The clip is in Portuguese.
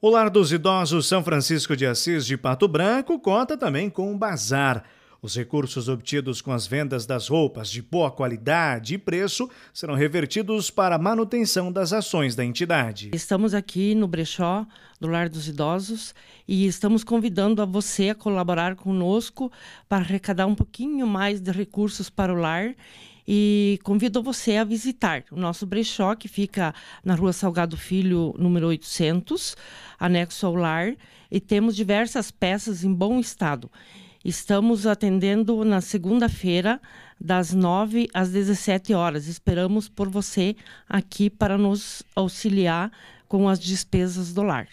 O Lar dos Idosos São Francisco de Assis de Pato Branco conta também com um bazar os recursos obtidos com as vendas das roupas de boa qualidade e preço serão revertidos para a manutenção das ações da entidade. Estamos aqui no brechó do Lar dos Idosos e estamos convidando a você a colaborar conosco para arrecadar um pouquinho mais de recursos para o lar e convido você a visitar o nosso brechó que fica na Rua Salgado Filho, número 800, anexo ao lar, e temos diversas peças em bom estado. Estamos atendendo na segunda-feira, das 9 às 17 horas. Esperamos por você aqui para nos auxiliar com as despesas do lar.